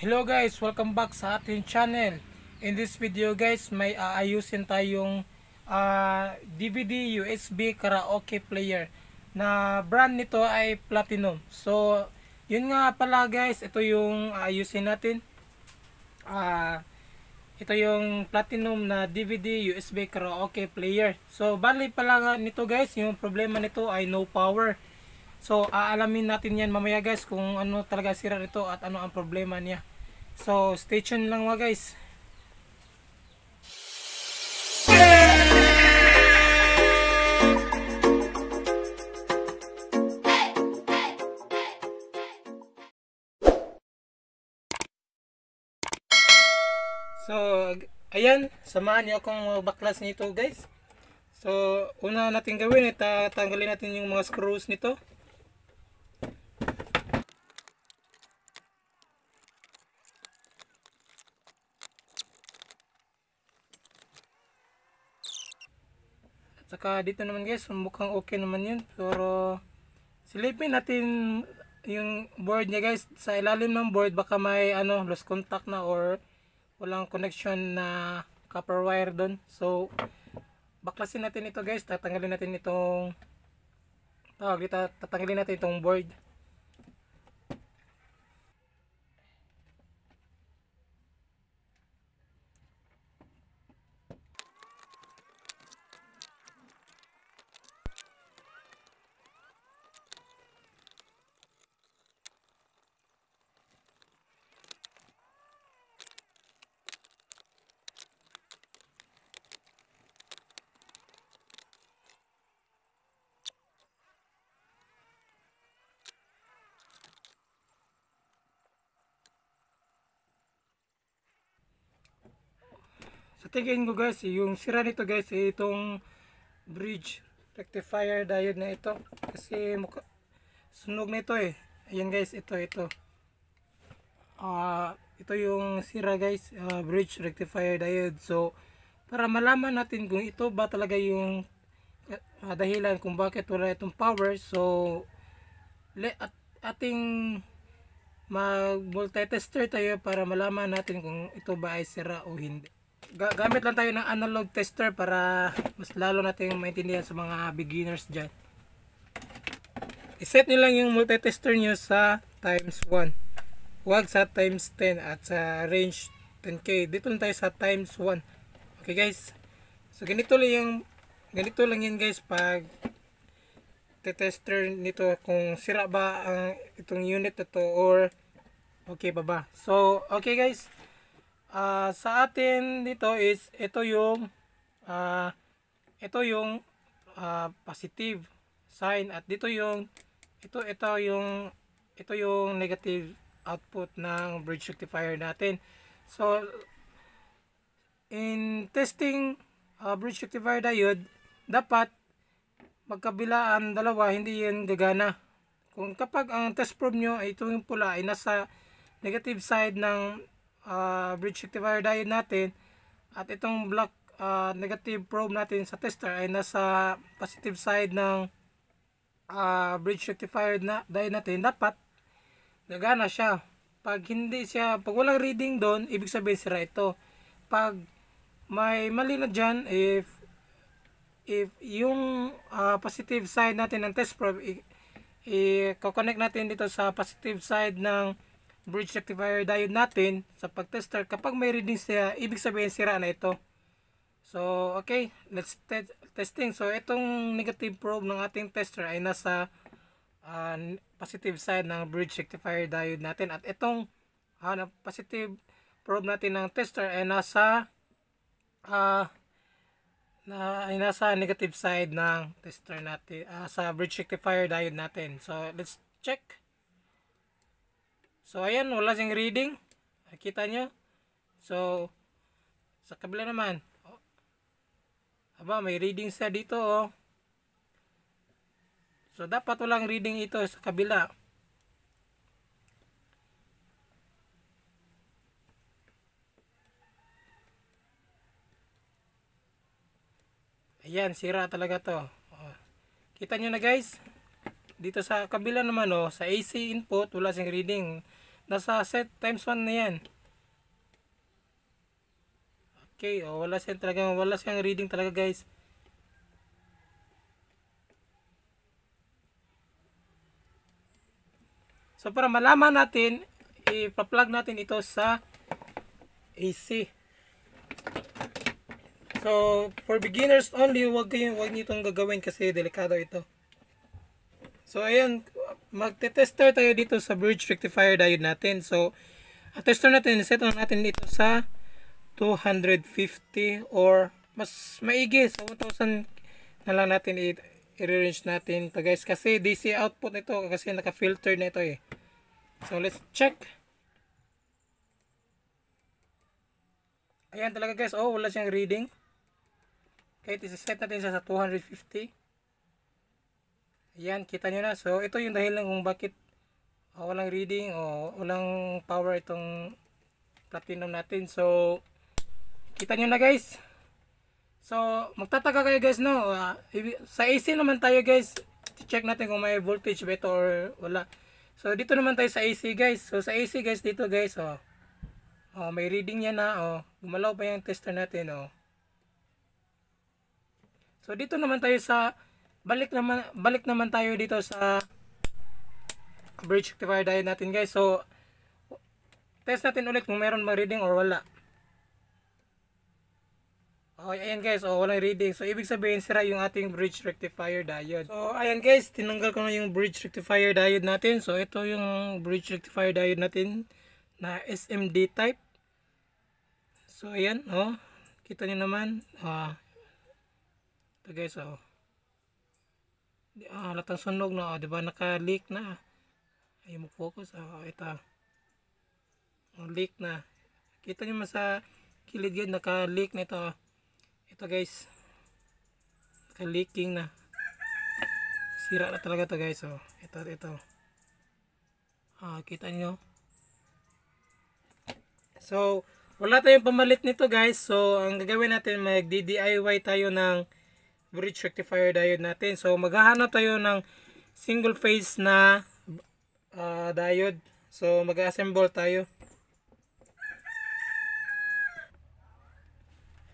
Hello guys, welcome back sa ating channel. In this video guys, may aayusin tayong uh, ah, DVD USB karaoke player na brand nito ay Platinum. So, yun nga pala guys, ito yung aayusin natin. Uh, ito yung Platinum na DVD USB karaoke player. So, bali pala nito guys, yung problema nito ay no power. So, aalamin natin yan mamaya guys kung ano talaga sira nito at ano ang problema niya. So, stay tuned lang mga guys. So, ayan, samahan niyo akong baklas nito guys. So, una natin gawin ay tatanggalin natin yung mga screws nito. Saka dito naman guys, mukhang okay naman yun. Pero silipin natin yung board niya guys. Sa ilalim ng board baka may ano, lost contact na or walang connection na copper wire doon. So baklasin natin ito guys. Tatanggalin natin itong tawag dito, tatanggalin natin itong board. titingin ko guys yung sira nito guys eh, itong bridge rectifier diode na ito kasi mukha, sunog nito eh ayan guys ito ito uh, ito yung sira guys uh, bridge rectifier diode so para malaman natin kung ito ba talaga yung uh, dahilan kung bakit wala itong power so let, at, ating mag multi tester tayo para malaman natin kung ito ba ay sira o hindi gamit lang tayo ng analog tester para mas lalo natin maintindihan sa mga beginners dyan iset nyo lang yung multitester nyo sa times 1 huwag sa times 10 at sa range 10k dito lang tayo sa times 1 okay guys so ganito lang yung ganito lang yan guys pag tester nito kung sira ba ang itong unit na to or okay pa ba so okay guys uh, sa atin dito is ito yung uh, ito yung uh, positive sign at dito yung ito ito yung ito yung negative output ng bridge rectifier natin so in testing uh, bridge rectifier diode dapat magkabilaan dalawa hindi yan gagana kung kapag ang test probe nyo itong pula ay nasa negative side ng uh, bridge rectifier diode natin at itong black uh, ah, negative probe natin sa tester ay nasa positive side ng uh, bridge rectifier na diode natin dapat gagana siya pag hindi siya pag walang reading doon ibig sabihin sira ito pag may mali na dyan if if yung uh, positive side natin ng test probe i-connect natin dito sa positive side ng bridge rectifier diode natin sa pagtestar kapag may reading siya ibig sabihin sira na ito so okay let's te testing so itong negative probe ng ating tester ay nasa uh, positive side ng bridge rectifier diode natin at itong uh, positive probe natin ng tester ay nasa uh, na ay nasa negative side ng tester natin uh, sa bridge rectifier diode natin so let's check So ayan, wala siyang reading. Kita nyo? So, sa kabila naman. Oh. Aba, may reading siya dito oh. So, dapat walang reading ito sa kabila. Ayan, sira talaga to. Oh. Kita nyo na guys. Dito sa kabila naman oh, sa AC input, wala siyang reading. Nasa set times 1 na yan. Okay, oh, wala siyang talaga, wala siyang reading talaga guys. So para malaman natin, ipa-plug natin ito sa AC. So, for beginners only, wag kayong wag niyo itong gagawin kasi delikado ito. So, ayan, magte-tester tayo dito sa bridge rectifier diode natin. So, tester natin, set na natin dito sa 250 or mas maigi sa 1000 na lang natin i-range natin Ta guys. Kasi DC output nito kasi naka-filter nito eh. So, let's check. Ayan talaga guys. Oh, wala siyang reading. Kahit Okay, set natin siya sa 250. Ayan, kita nyo na. So, ito yung dahilan kung bakit uh, walang reading o walang power itong platinum natin. So, kita nyo na guys. So, magtataka kayo guys, no? Uh, sa AC naman tayo guys. Check natin kung may voltage ba ito or wala. So, dito naman tayo sa AC guys. So, sa AC guys, dito guys, oh. Oh, may reading yan na, ah, oh. Gumalaw pa yung tester natin, oh. So, dito naman tayo sa balik naman balik naman tayo dito sa bridge rectifier diode natin guys. So test natin ulit kung meron bang reading or wala. Okay, ayan guys, oh, walang reading. So, ibig sabihin, sira yung ating bridge rectifier diode. So, ayan guys, tinanggal ko na yung bridge rectifier diode natin. So, ito yung bridge rectifier diode natin na SMD type. So, ayan, oh. Kita niyo naman. Oh. Ito guys, oh ah, halatang sunog na, oh, di ba, naka-leak na. Ayaw mo focus, ah, oh, ito. Oh, leak na. Kita niyo man sa kilid yan, naka-leak na ito. guys, naka-leaking na. Sira na talaga to guys, oh. Ito, ito. Ah, kita nyo. So, wala tayong pamalit nito guys. So, ang gagawin natin, mag-DIY tayo ng bridge rectifier diode natin. So maghahanap tayo ng single phase na uh, diode. So mag-assemble tayo.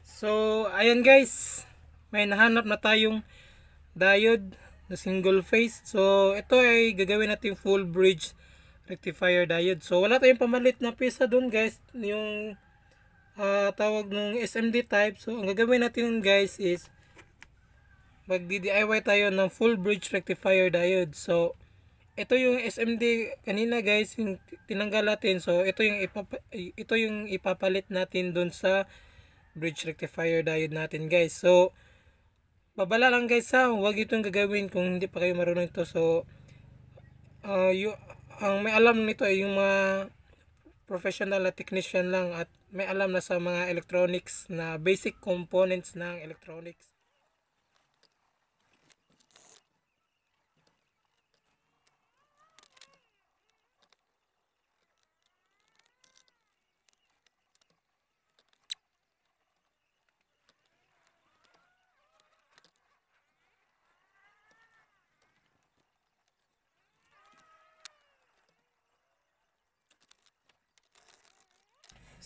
So ayan guys, may nahanap na tayong diode na single phase. So ito ay gagawin natin full bridge rectifier diode. So wala tayong pamalit na pisa doon guys, yung uh, tawag ng SMD type. So ang gagawin natin guys is magdi-DIY tayo ng full bridge rectifier diode. So, ito yung SMD kanina guys, yung tinanggal natin. So, ito yung, ito yung ipapalit natin dun sa bridge rectifier diode natin guys. So, babala lang guys ha, huwag itong gagawin kung hindi pa kayo marunong ito. So, uh, ah, yung, ang may alam nito ay yung mga professional na technician lang at may alam na sa mga electronics na basic components ng electronics.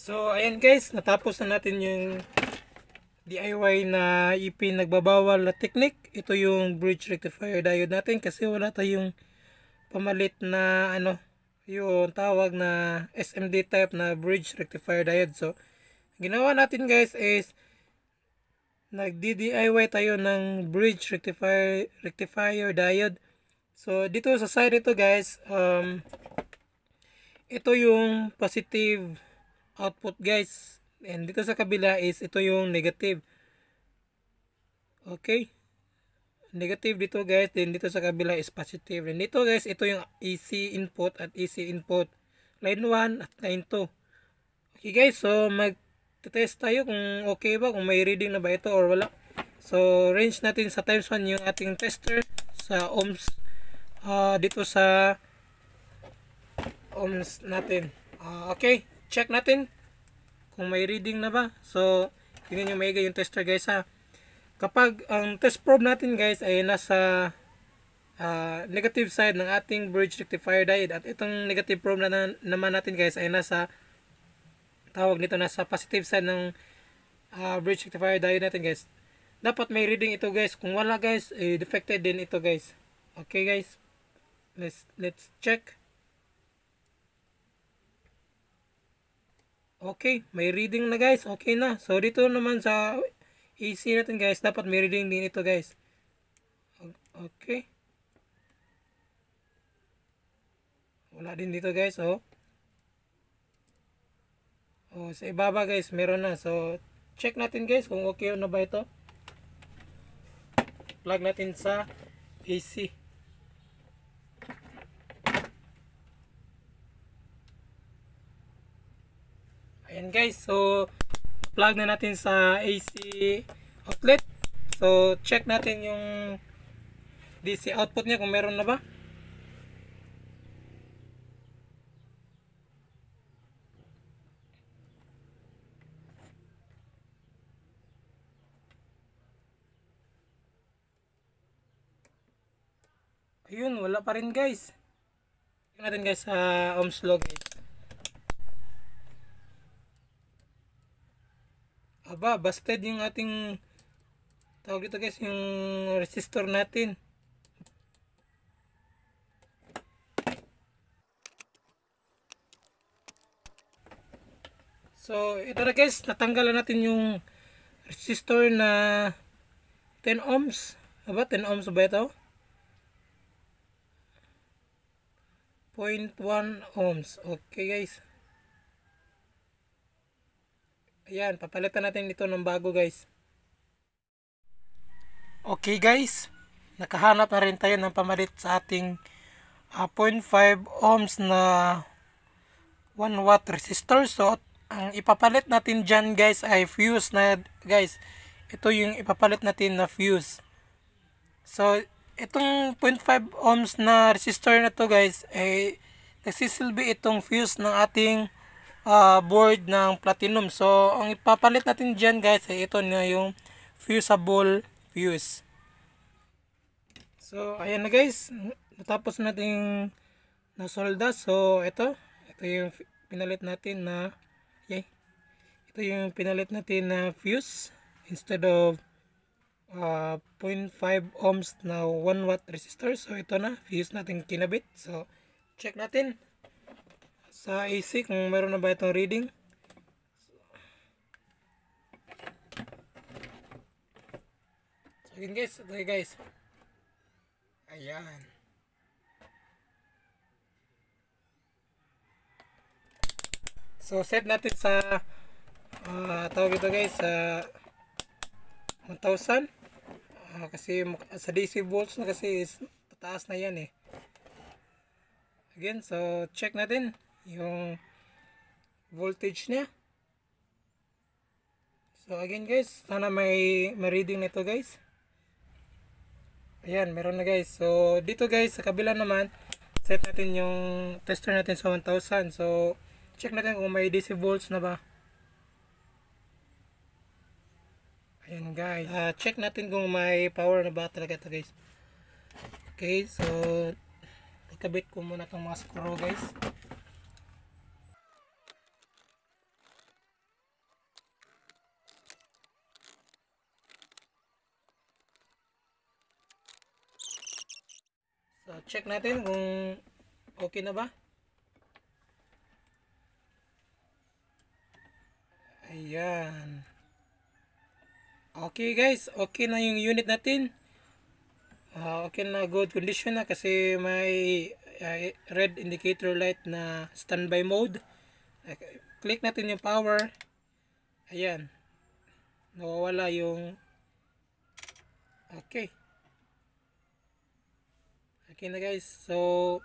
So, ayan guys, natapos na natin yung DIY na ipinagbabawal e na technique. Ito yung bridge rectifier diode natin kasi wala tayong pamalit na ano, yung tawag na SMD type na bridge rectifier diode. So, ginawa natin guys is nag-DIY tayo ng bridge rectifier, rectifier diode. So, dito sa side ito guys, um, ito yung positive output guys. And dito sa kabila is ito yung negative. Okay. Negative dito guys. Then dito sa kabila is positive. And dito guys, ito yung AC e input at AC e input. Line 1 at line 2. Okay guys, so mag-test tayo kung okay ba, kung may reading na ba ito or wala. So range natin sa times 1 yung ating tester sa ohms uh, dito sa ohms natin. Uh, okay check natin kung may reading na ba. So, tingnan nyo maigay yung tester guys ha. Kapag ang test probe natin guys ay nasa uh, negative side ng ating bridge rectifier diode at itong negative probe na naman natin guys ay nasa tawag nito nasa positive side ng uh, bridge rectifier diode natin guys. Dapat may reading ito guys. Kung wala guys, eh, defected din ito guys. Okay guys. Let's let's check. Okay, may reading na guys. Okay na. So dito naman sa easy natin guys, dapat may reading din ito guys. Okay. Wala din dito guys, oh. Oh, sa ibaba guys, meron na. So check natin guys kung okay na ba ito. Plug natin sa AC. Ayan guys, so plug na natin sa AC outlet. So check natin yung DC output niya kung meron na ba. Ayun, wala pa rin guys. Tingnan natin guys sa ohms law guys. ba, busted yung ating tawag dito guys, yung resistor natin. So, ito na guys, natanggalan natin yung resistor na 10 ohms. Aba, ano 10 ohms ba ito? 0.1 ohms. Okay guys. Ayan, papalitan natin ito ng bago guys. Okay guys, nakahanap na rin tayo ng pamalit sa ating uh, ah, 0.5 ohms na 1 watt resistor. So, ang ipapalit natin dyan guys ay fuse na guys. Ito yung ipapalit natin na fuse. So, itong 0.5 ohms na resistor na to guys, ay eh, nagsisilbi itong fuse ng ating uh, board ng platinum. So, ang ipapalit natin dyan guys ay ito na yung fusible fuse. So, ayan na guys. Natapos natin na solda. So, ito. Ito yung pinalit natin na yay. Ito yung pinalit natin na fuse instead of uh, ah, 0.5 ohms na 1 watt resistor. So, ito na. Fuse natin kinabit. So, check natin sa AC kung meron na ba itong reading. So yun guys, okay eh, guys. Ayan. So set natin sa uh, tawag ito guys sa uh, 1000 uh, kasi sa DC volts na kasi is pataas na yan eh. Again, so check natin yung voltage niya. So again guys, sana may, ma reading nito guys. Ayan, meron na guys. So dito guys, sa kabila naman, set natin yung tester natin sa 1000. So check natin kung may DC volts na ba. Ayan guys. Uh, check natin kung may power na ba talaga ito guys. Okay, so ikabit ko muna itong mga screw guys. Check natin kung okay na ba. Ayan. Okay guys, okay na yung unit natin. Uh, okay na good condition na kasi may uh, red indicator light na standby mode. Click natin yung power. Ayan. Nawawala yung Okay. Okay na guys. So,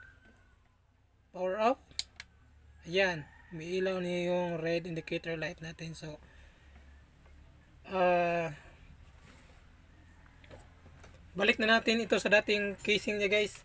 power off. Ayan. Umiilaw na yung red indicator light natin. So, uh, balik na natin ito sa dating casing niya guys.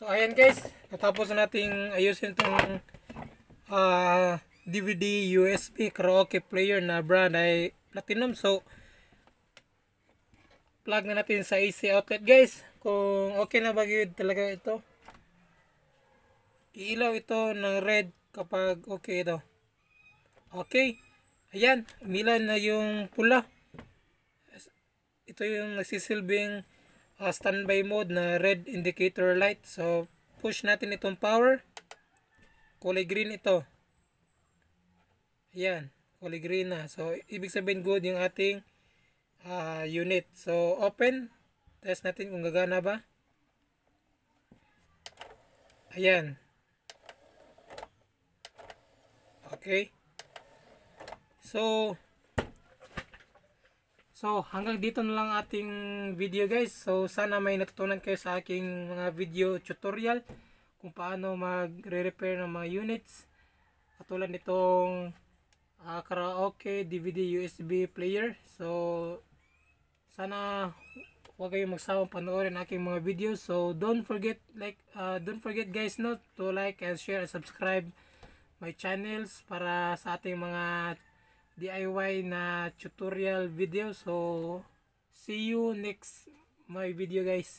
So ayan guys, natapos nating ayusin itong uh, ah, DVD USB karaoke player na brand ay platinum. So plug na natin sa AC outlet guys. Kung okay na ba talaga ito. Iilaw ito ng red kapag okay ito. Okay. Ayan, umilan na yung pula. Ito yung nagsisilbing uh, standby mode na red indicator light. So, push natin itong power. Kulay green ito. Ayan, kulay green na. So, ibig sabihin good yung ating uh, unit. So, open. Test natin kung gagana ba. Ayan. Okay. So, So, hanggang dito na lang ating video guys. So, sana may natutunan kayo sa aking mga video tutorial kung paano mag-repair ng mga units. Katulad nitong uh, karaoke DVD USB player. So, sana huwag kayong magsawang panoorin aking mga videos. So, don't forget like uh, don't forget guys no to like and share and subscribe my channels para sa ating mga DIY na tutorial video. So, see you next my video guys.